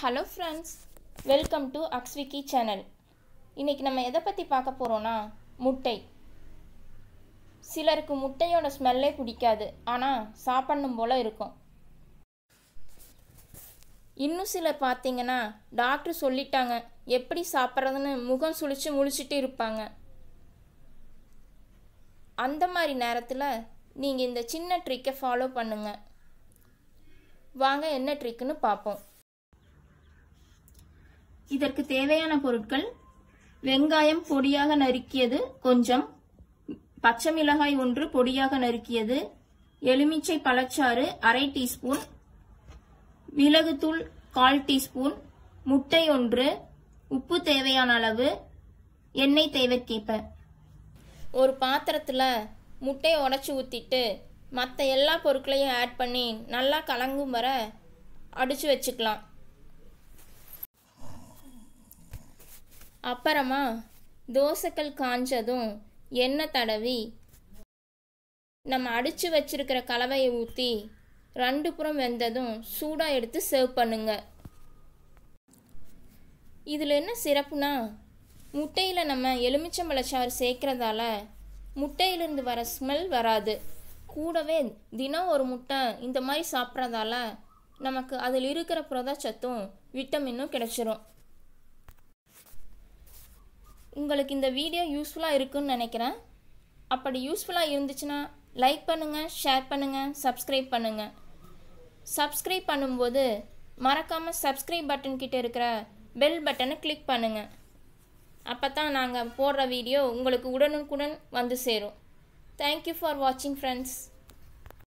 hello friends welcome to அக்ஸ்விக்கி channel இன்றைக்கி நம்ம எதை பற்றி பார்க்க போகிறோன்னா முட்டை சிலருக்கு முட்டையோட ஸ்மெல்லே பிடிக்காது ஆனால் சாப்பிட்ணும் போல் இருக்கும் இன்னும் சிலர் பார்த்தீங்கன்னா டாக்டர் சொல்லிட்டாங்க எப்படி சாப்பிட்றதுன்னு முகம் சுழித்து முழிச்சிட்டு இருப்பாங்க அந்த மாதிரி நேரத்தில் நீங்கள் இந்த சின்ன ட்ரிக்கை ஃபாலோ பண்ணுங்கள் வாங்க என்ன ட்ரிக்குன்னு பார்ப்போம் இதற்கு தேவையான பொருட்கள் வெங்காயம் பொடியாக நறுக்கியது கொஞ்சம் பச்சை மிளகாய் ஒன்று பொடியாக நறுக்கியது எலுமிச்சை பழச்சாறு அரை டீஸ்பூன் மிளகுத்தூள் கால் டீஸ்பூன் முட்டை ஒன்று உப்பு தேவையான அளவு எண்ணெய் தேவைக்கேற்ப ஒரு பாத்திரத்தில் முட்டையை உடச்சி ஊற்றிட்டு மற்ற எல்லா பொருட்களையும் ஆட் பண்ணி நல்லா கலங்கும் வர அடித்து வச்சுக்கலாம் அப்புறமா தோசைக்கல் காஞ்சதும் எண்ணெய் தடவி நம்ம அடித்து வச்சுருக்கிற கலவையை ஊற்றி ரெண்டு புறம் வெந்ததும் சூடாக எடுத்து சர்வ் பண்ணுங்க இதில் என்ன சிறப்புனா முட்டையில் நம்ம எலுமிச்சம்பழச்சாறு சேர்க்குறதால முட்டையிலிருந்து வர ஸ்மெல் வராது கூடவே தினம் ஒரு முட்டை இந்த மாதிரி சாப்பிட்றதால நமக்கு அதில் இருக்கிற புரதச்சத்தும் விட்டமினும் கிடச்சிரும் உங்களுக்கு இந்த வீடியோ யூஸ்ஃபுல்லாக இருக்குன்னு நினைக்கிறேன் அப்படி யூஸ்ஃபுல்லாக இருந்துச்சுன்னா லைக் பண்ணுங்கள் ஷேர் பண்ணுங்கள் சப்ஸ்கிரைப் பண்ணுங்கள் சப்ஸ்கிரைப் பண்ணும்போது மறக்காமல் சப்ஸ்கிரைப் பட்டன் கிட்டே இருக்கிற பெல் பட்டனை கிளிக் பண்ணுங்கள் அப்போ தான் நாங்கள் போடுற வீடியோ உங்களுக்கு உடனுக்குடன் வந்து சேரும் தேங்க்யூ ஃபார் வாட்சிங் ஃப்ரெண்ட்ஸ்